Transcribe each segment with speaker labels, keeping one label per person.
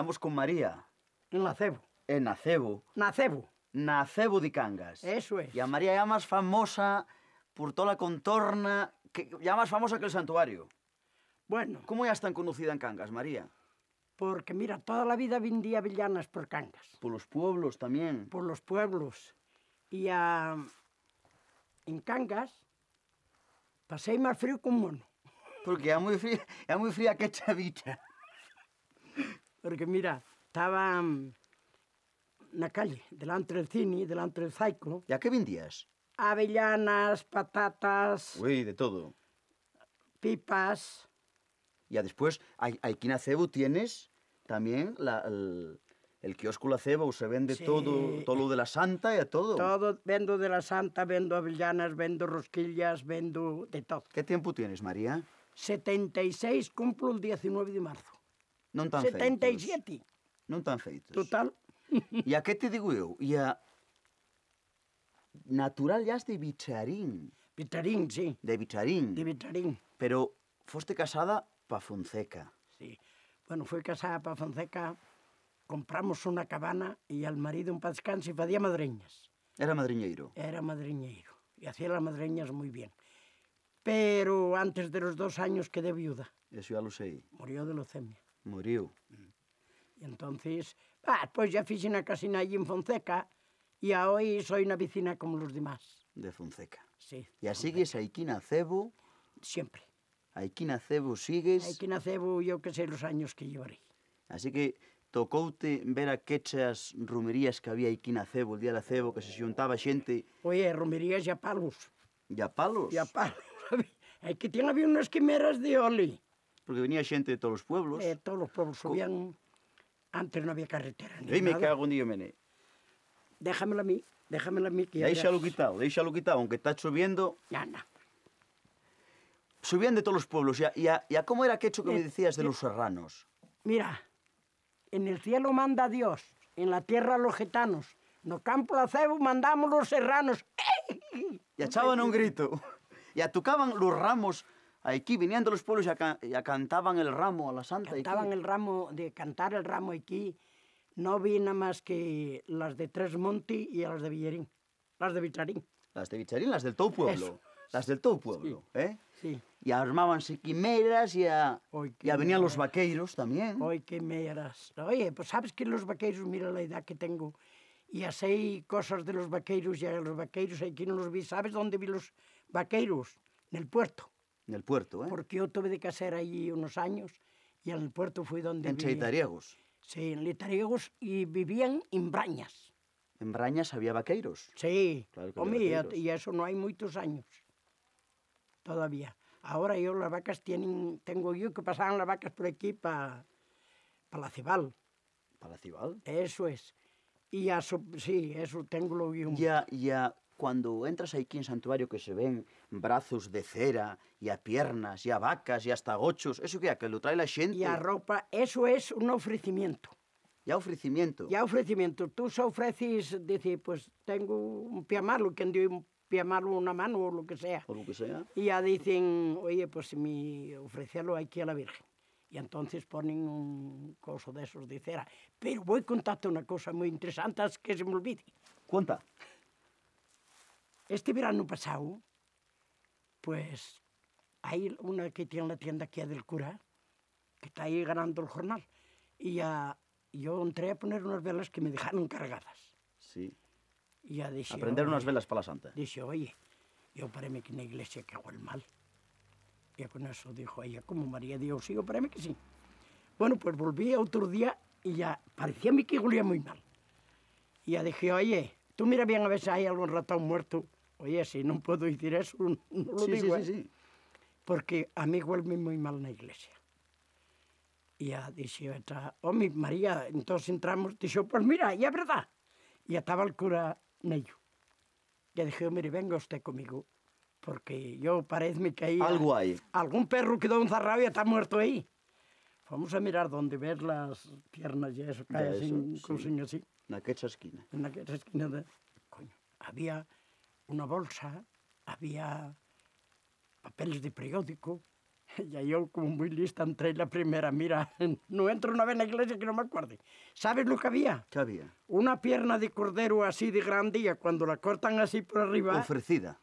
Speaker 1: Estamos con María. En Acebo. En Acebo. Nacebo. Nacebo de Cangas. Eso es. Y a María ya más famosa por toda la contorna, que, ya más famosa que el santuario. Bueno. ¿Cómo ya están tan conocida en Cangas, María? Porque, mira, toda la vida
Speaker 2: vendía villanas por Cangas.
Speaker 1: Por los pueblos también. Por
Speaker 2: los pueblos. Y a... en Cangas pasé más frío que un mono. Porque ya muy fría, ya muy fría que chavita. Porque mira, estaba en mm, la calle, delante del cine, delante del ¿Y ¿Ya qué vendías? Avellanas, patatas...
Speaker 1: Uy, de todo. Pipas... Ya después, aquí en Acebo tienes también el, el kiosco La ¿O se vende todo, todo lo de la Santa y a todo. Todo,
Speaker 2: vendo de la Santa, vendo avellanas, vendo rosquillas, vendo de todo. ¿Qué tiempo tienes, María? 76, cumplo el 19 de marzo. Non tan 77. feitos.
Speaker 1: Non tan feitos. Total. E a que te digo eu? E a natural jazz de Bicharín. Bicharín, sí. De Bicharín. De Bicharín. Pero foste casada pa Fonseca.
Speaker 2: Sí. Bueno, foi casada pa Fonseca, compramos unha cabana e al marido un pazcán se facía madreñas. Era madriñeiro. Era madriñeiro. E hacía las madreñas moi bien. Pero antes de los dos años quedé viuda.
Speaker 1: Eso ya lo sei.
Speaker 2: Murió de leucemia.
Speaker 1: Moriu. Mm.
Speaker 2: Entonces, bah, pois xa fixe na casina allí en Fonseca e a hoy soy na vicina como los demás. De Fonseca. Sí.
Speaker 1: E a sigues aquí na Cebo? Siempre. Aquí na Cebo sigues? Aquí
Speaker 2: na Cebo eu que sei os años que llevarei.
Speaker 1: Así que tocoute ver a quechas romerías que había aquí na Cebo, o día da Cebo, que se xuntaba xente...
Speaker 2: Oye, romerías e a palos. E a palos? E a palos. É que tiña había unhas quimeras de oli. porque venía gente de todos los pueblos. De eh, todos los pueblos subían. Antes no había carretera. Ni que
Speaker 1: hago un día mene
Speaker 2: Déjamelo a mí, déjamelo a mí. Que ahí se
Speaker 1: quitado, lo quitado, aunque está subiendo... Ya, Subían de todos los pueblos. ¿Y a, cómo era aquello que me eh, decías de los serranos?
Speaker 2: Mira, en el cielo manda Dios, en la tierra los gitanos. No campo la cebo mandamos los serranos. Y echaban un grito. Y atucaban los ramos Aquí venían de los pueblos
Speaker 1: y, ya cantaban
Speaker 2: el ramo a la Santa. Cantaban el ramo, de cantar el ramo aquí. No vi nada más que las de Tres Monti y las de Villarín, las de Vicharín.
Speaker 1: Las de Vicharín, las del todo pueblo. Las del todo pueblo, ¿eh? Sí. Y armábanse
Speaker 2: quimeras y, a, y venían los vaqueiros también. Hoy quimeras. Oye, pues sabes que los vaqueiros, mira la edad que tengo, y así cosas de los vaqueiros, y a los vaqueiros aquí no los vi. ¿Sabes dónde vi los vaqueiros? En el puerto.
Speaker 1: En el puerto, ¿eh? Porque
Speaker 2: yo tuve de hacer allí unos años y en el puerto fui donde Entre En Sí, en Itariegos y vivían en Brañas.
Speaker 1: En Brañas había vaqueiros. Sí, claro y
Speaker 2: eso no hay muchos años todavía. Ahora yo las vacas tienen, tengo yo que pasaban las vacas por aquí para la Cibal. ¿Para la Cibal? Eso es. Y eso sí, eso tengo lo yo. Ya,
Speaker 1: cuando entras aquí en santuario que se ven brazos de cera y a piernas y a vacas y hasta gochos, eso que que lo trae la gente. Y a
Speaker 2: ropa, eso es un ofrecimiento. Ya ofrecimiento. Ya ofrecimiento. Tú se ofreces, dice, pues tengo un piamarlo, quien dio un piamarlo, una mano o lo que sea. O lo que sea. Y ya dicen, oye, pues si me ofrecerlo aquí a la Virgen. Y entonces ponen un coso de esos de cera. Pero voy a contarte una cosa muy interesante, es que se me olvide. Cuenta. Este verano pasado, pues hay una que tiene la tienda aquí del cura, que está ahí ganando el jornal. Y ya yo entré a poner unas velas que me dejaron cargadas. Sí. Y ya a prender unas velas para la santa. dije, oye, yo paréme que en la iglesia que hago el mal. Y con eso dijo ella, como María Dios, sí, yo paréme que sí. Bueno, pues volví otro día y ya parecía a mí que olía muy mal. Y ya dije, oye, tú mira bien a ver si hay algún ratón muerto Oye, si non podo dicir eso, non lo sí, digo, sí, sí, ¿eh? sí. Porque a mí vuelve moi mal na iglesia. E a dixo, oh, mi María, entón entramos, dixo, pois pues mira, e é verdad. E estaba el cura Neio. E oh, mire, venga usted comigo, porque yo parece que aí... Algo hai. Algún perro quedou encerrado e está muerto aí. Vamos a mirar donde ver las piernas e eso, cae así, sí. cousinho
Speaker 1: así. Naquecha esquina. Naquecha esquina de...
Speaker 2: Coño, había una bolsa, había papeles de periódico. Y yo, como muy lista, entré la primera. Mira, no entro una vez en la iglesia que no me acuerde. ¿Sabes lo que había? ¿Qué había? Una pierna de cordero así de y cuando la cortan así por arriba. Ofrecida.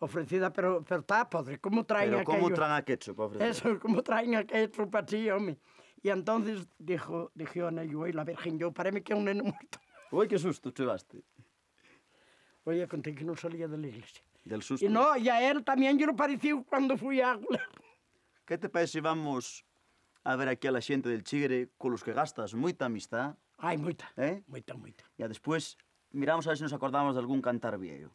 Speaker 2: Ofrecida, pero, está podre. ¿Cómo traen pero aquello? ¿Cómo traen a
Speaker 1: ketchup Eso,
Speaker 2: ¿cómo traen a hombre? Y entonces dijo, dijo Ana, yo la Virgen, yo, paréme que un no muerto.
Speaker 1: Uy, qué susto, llevaste.
Speaker 2: Oye, conté que no salía de la iglesia. Del susto. Y no, ya él también yo lo parecí cuando fui a
Speaker 1: ¿Qué te parece si vamos a ver aquí a la gente del Chigre con los que gastas mucha amistad? Ay, mucha. ¿Eh? Mucha, mucha. Ya después miramos a ver si nos acordamos de algún cantar viejo.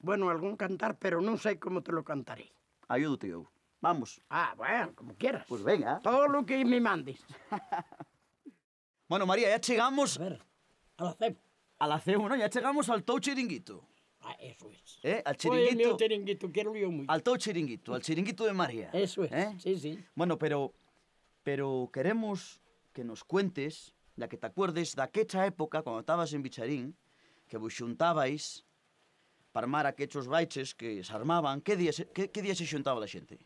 Speaker 2: Bueno, algún cantar, pero no sé cómo te lo cantaré. Ayúdate, yo. Vamos. Ah, bueno, como quieras. Pues venga. Todo lo que me mandes. bueno, María, ya llegamos. A ver, a la cena. A la C1
Speaker 1: ya chegamos ao Tou chiringuito.
Speaker 2: Ah, eso es.
Speaker 1: Eh, al chiringuito. Pues el meu
Speaker 2: chiringuito, quero yo moito.
Speaker 1: Al Tou chiringuito, al chiringuito de María. Eso es, eh? sí, sí. Bueno, pero, pero queremos que nos cuentes, la que te acuerdes aquella época, cuando estabas en Bicharín, que vos xuntabais para armar aquellos baiches que se armaban. Que días, que, que días se xuntaba a xente?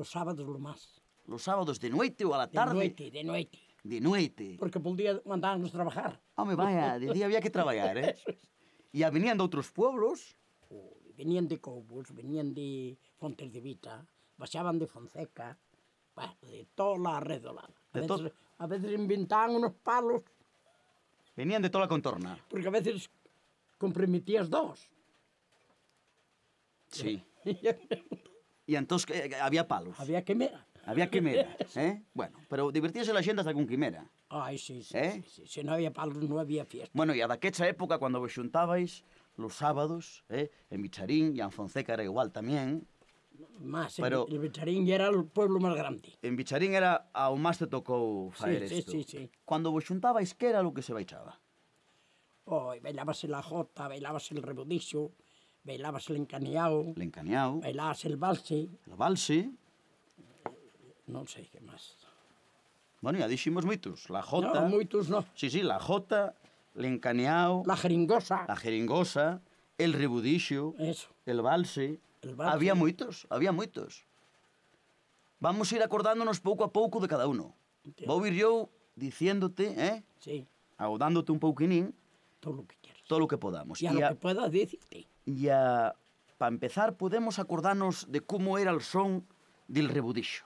Speaker 2: Los sábados lo más.
Speaker 1: Los sábados de noite ou a la tarde? De noite, de noite de noite. Porque por día mandábamos
Speaker 2: trabajar. Home, vaya, de día había que traballar, eh? E
Speaker 1: a venían de outros
Speaker 2: pueblos. Oh, venían de Cobos, venían de Fontes de Vita, baixaban de Fonseca, bueno, de toda la lado. A, de veces, a veces inventaban unos palos.
Speaker 1: Venían de toda la contorna.
Speaker 2: Porque a veces comprometías dos.
Speaker 1: Sí. y entonces eh, había palos.
Speaker 2: Había quimera.
Speaker 1: Había quimera, ¿eh? Bueno, pero divertirse la gente hasta con quimera.
Speaker 2: Ay, sí, sí, ¿Eh? sí, Si no había palos, no había fiesta.
Speaker 1: Bueno, y a aquella época, cuando vos juntabais, los sábados, ¿eh? en Bicharín y en Fonseca era igual también, Más, Pero- en
Speaker 2: Bicharín era el pueblo
Speaker 1: más grande. en Bicharín era aún más te tocó esto. sí, sí, sí. Cuando vos juntabais, ¿qué era lo que se bailaba?
Speaker 2: Oh, bailabas la jota, bailabas el rebudizo, bailabas el encaneado, encaneado. bailabas el balse. el valse, no sé qué más.
Speaker 1: Bueno, ya dijimos moitos. La Jota... No, moitos no. Sí, sí, la Jota, encaneado. La jeringosa. La jeringosa, el rebudixo. Eso. El balse El Había moitos, había moitos. Vamos a ir acordándonos poco a poco de cada uno. Entiendo. Vou ir diciéndote, eh? Sí. un pouquinín. Todo lo que quieras. Todo lo que podamos. Y a, lo que
Speaker 2: puedas decirte.
Speaker 1: Para empezar, podemos acordarnos de cómo era el son del rebudixo.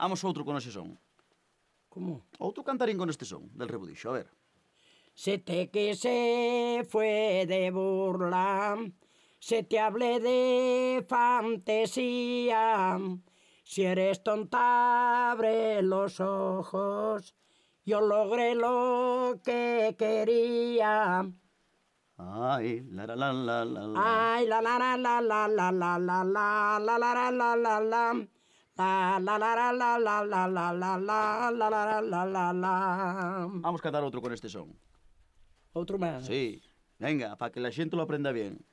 Speaker 2: Vamos otro con ese son. O tú cantarín con este son, del rebudixo, a ver. Se te que se fue de burla, se te hablé de fantasía. Si eres tonta, abre los ojos. Yo logré lo que quería.
Speaker 1: Ay, la la la la la la.
Speaker 2: Ay, la la la la la la la la la la la la la la.
Speaker 1: Vamos a cantar otro con este son.
Speaker 2: ¿Otro más? Sí. Venga, para que la gente lo aprenda bien.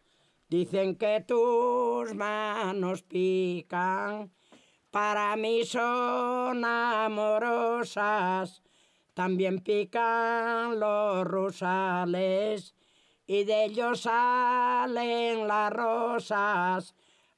Speaker 2: Dicen que tus manos pican, para mí son amorosas. También pican los rosales y de ellos salen las rosas.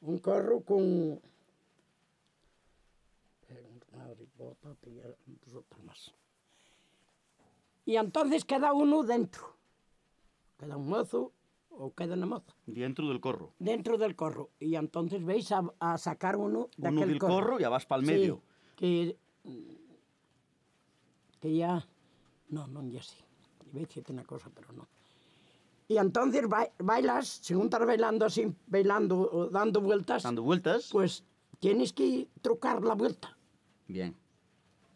Speaker 2: un carro con... Eh, y entonces queda uno dentro. Queda un mozo o queda una moza.
Speaker 1: Dentro del corro.
Speaker 2: Dentro del corro. Y entonces veis a, sacar uno de uno del corro. y vas para el medio. que, que ya... No, no, ya sí. Veis que tiene una cosa, pero no. Y entonces bailas, según estás bailando así, bailando, dando vueltas. Dando vueltas. Pues tienes que trocar la vuelta. Bien.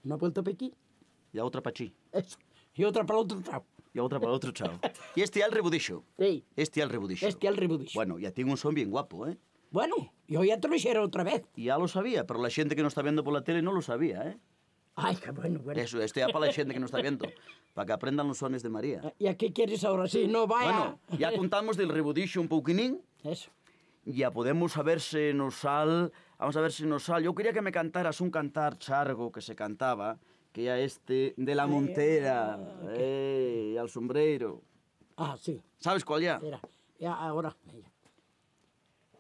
Speaker 2: Una vuelta para aquí. Y otra para allí. Eso. Y otra para otro lado. Y otra para
Speaker 1: otro lado. y este al rebudillo. Sí. Este al rebudillo. Este al Bueno, ya tiene un son bien guapo, ¿eh? Bueno, yo ya te lo hicieron otra vez. Ya lo sabía, pero la gente que no está viendo por la tele no lo sabía, ¿eh?
Speaker 2: Ay, qué bueno, Eso, estoy para la gente que no está
Speaker 1: viendo, para que aprendan los sones de María.
Speaker 2: ¿Y a qué quieres ahora sí? No, vaya. Bueno,
Speaker 1: ya contamos del rebudish un poquinín. Eso. Ya podemos saber si nos sal... Vamos a ver si nos sal... Yo quería que me cantaras un cantar chargo que se cantaba, que ya este de la eh, montera, eh, al sombrero. Ah, sí. ¿Sabes cuál ya? Era,
Speaker 2: ya ahora.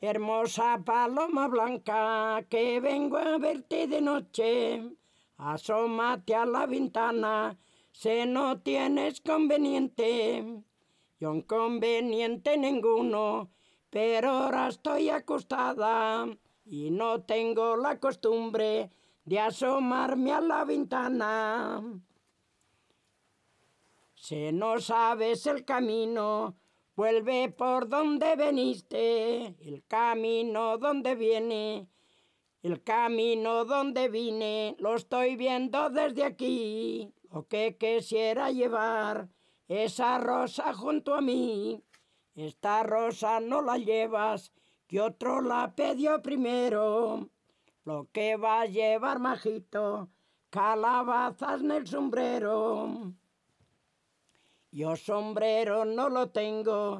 Speaker 2: Hermosa paloma blanca, que vengo a verte de noche asómate a la ventana, si no tienes conveniente. Yo conveniente ninguno, pero ahora estoy acostada y no tengo la costumbre de asomarme a la ventana. Si no sabes el camino, vuelve por donde veniste, el camino donde viene el camino donde vine lo estoy viendo desde aquí. Lo que quisiera llevar esa rosa junto a mí. Esta rosa no la llevas, que otro la pidió primero. Lo que va a llevar majito, calabazas en el sombrero. Yo sombrero no lo tengo,